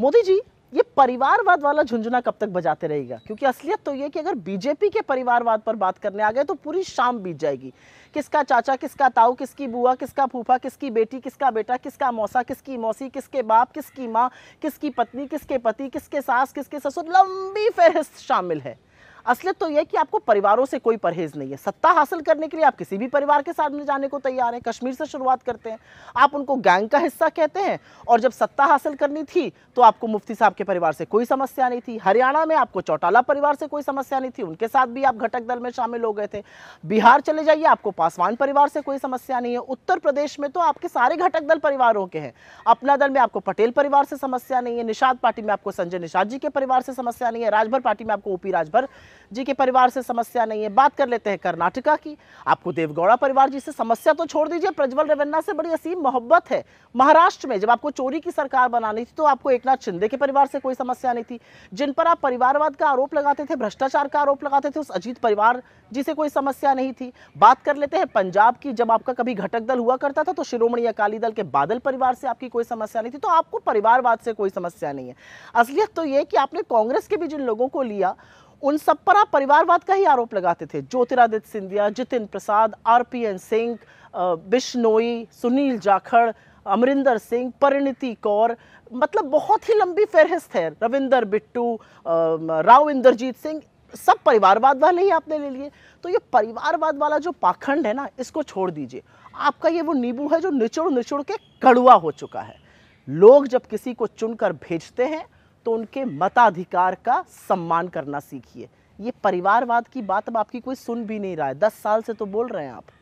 मोदी जी ये परिवारवाद वाला झुंझुना कब तक बजाते रहेगा क्योंकि असलियत तो ये कि अगर बीजेपी के परिवारवाद पर बात करने आ गए तो पूरी शाम बीत जाएगी किसका चाचा किसका ताऊ किसकी बुआ किसका फूफा किसकी बेटी किसका बेटा किसका मौसा किसकी मौसी किसके बाप किसकी माँ किसकी पत्नी किसके पति किसके सास किसके ससुर लंबी फहरिस्त शामिल है असलियत तो यह कि आपको परिवारों से कोई परहेज नहीं है सत्ता हासिल करने के लिए आप किसी भी परिवार के में जाने को तैयार हैं कश्मीर से शुरुआत करते हैं आप उनको गैंग का हिस्सा कहते हैं और जब सत्ता हासिल करनी थी तो आपको मुफ्ती साहब के परिवार से कोई समस्या नहीं थी हरियाणा में आपको चौटाला परिवार से कोई समस्या नहीं थी उनके साथ भी आप घटक दल में शामिल हो गए थे बिहार चले जाइए आपको पासवान परिवार से कोई समस्या नहीं है उत्तर प्रदेश में तो आपके सारे घटक दल परिवारों के हैं अपना दल में आपको पटेल परिवार से समस्या नहीं है निषाद पार्टी में आपको संजय निषाद जी के परिवार से समस्या नहीं है राजभर पार्टी में आपको ओपी राजभर जी के परिवार से समस्या नहीं है बात कर लेते हैं कर्नाटका की आपको देवगौड़ा परिवार जी से समस्या तो छोड़ दीजिए प्रज्वल रेवन्ना से बड़ी असीम मोहब्बत है महाराष्ट्र में जब आपको चोरी की सरकार बनानी थी तो आपको एक नाथ शिंदे के परिवार से कोई समस्या नहीं थी जिन पर आप परिवारवाद का आरोप लगाते थे भ्रष्टाचार का आरोप लगाते थे उस अजीत परिवार जी से कोई समस्या नहीं थी बात कर लेते हैं पंजाब की जब आपका कभी घटक दल हुआ करता था तो शिरोमणी अकाली दल के बादल परिवार से आपकी कोई समस्या नहीं थी तो आपको परिवारवाद से कोई समस्या नहीं है असलियत तो यह कि आपने कांग्रेस के भी जिन लोगों को लिया उन सब पर आप परिवारवाद का ही आरोप लगाते थे Jyotiraditya Scindia Jitin Prasad R P N Singh Bishnoi Sunil Jakhar Amarinder Singh Preneet Kaur मतलब बहुत ही लंबी फहरिस्त है रविंदर बिट्टू राव इंदरजीत सिंह सब परिवारवाद वाले ही आपने ले लिए तो ये परिवारवाद वाला जो पाखंड है ना इसको छोड़ दीजिए आपका ये वो नींबू है जो निचुड़ निचुड़ के कड़ुआ हो चुका है लोग जब किसी को चुनकर भेजते हैं तो उनके मताधिकार का सम्मान करना सीखिए ये परिवारवाद की बात अब आपकी कोई सुन भी नहीं रहा है दस साल से तो बोल रहे हैं आप